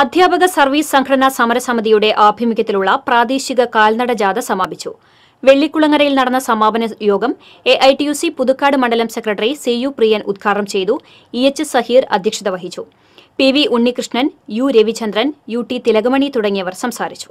അധ്യാപക സർവീസ് സംഘടനാ സമരസമിതിയുടെ ആഭിമുഖ്യത്തിലുള്ള പ്രാദേശിക കാൽനട ജാഥ സമാപിച്ചു വെള്ളിക്കുളങ്ങരയിൽ നടന്ന സമാപന യോഗം A I T U C Puthukkad മണ്ഡലം സെക്രട്ടറി സി യു പ്രിയൻ ഉദ്ഘാടനം ചെയ്തു ഇ എച്ച് സഹീർ അധ്യക്ഷത വഹിച്ചു P V Unnikrishnan U Ravichandran U T Thilakamani തുടങ്ങിയവർ സംസാരിച്ചു